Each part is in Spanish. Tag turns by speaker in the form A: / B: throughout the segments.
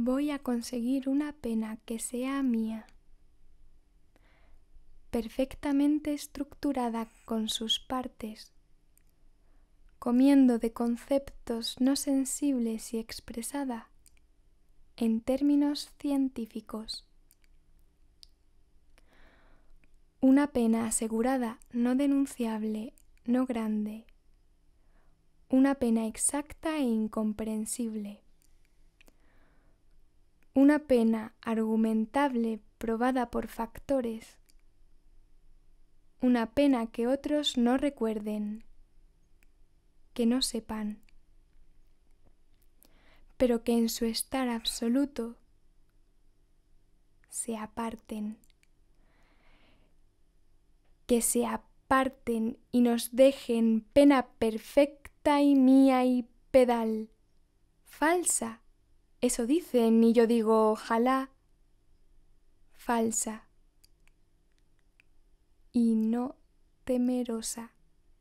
A: Voy a conseguir una pena que sea mía, perfectamente estructurada con sus partes, comiendo de conceptos no sensibles y expresada en términos científicos. Una pena asegurada, no denunciable, no grande. Una pena exacta e incomprensible una pena argumentable probada por factores, una pena que otros no recuerden, que no sepan, pero que en su estar absoluto se aparten, que se aparten y nos dejen pena perfecta y mía y pedal, falsa eso dicen y yo digo, ojalá, falsa y no temerosa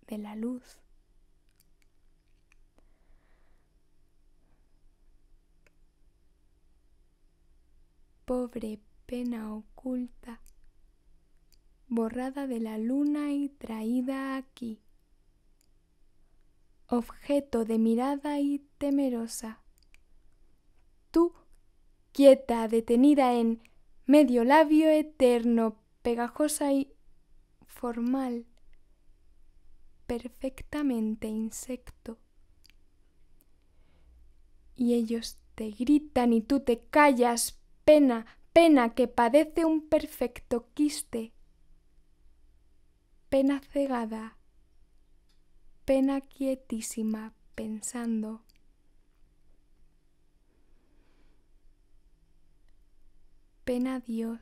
A: de la luz. Pobre pena oculta, borrada de la luna y traída aquí, objeto de mirada y temerosa tú, quieta, detenida en medio labio eterno, pegajosa y formal, perfectamente insecto. Y ellos te gritan y tú te callas, pena, pena que padece un perfecto quiste, pena cegada, pena quietísima pensando. Pena Dios,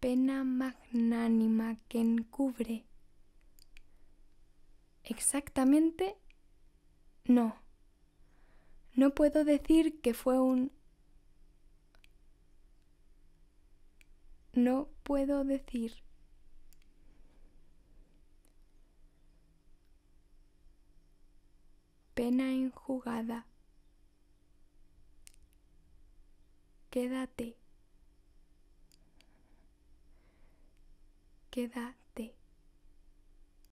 A: pena magnánima que encubre. Exactamente, no. No puedo decir que fue un... No puedo decir. Pena enjugada. Quédate. Quédate.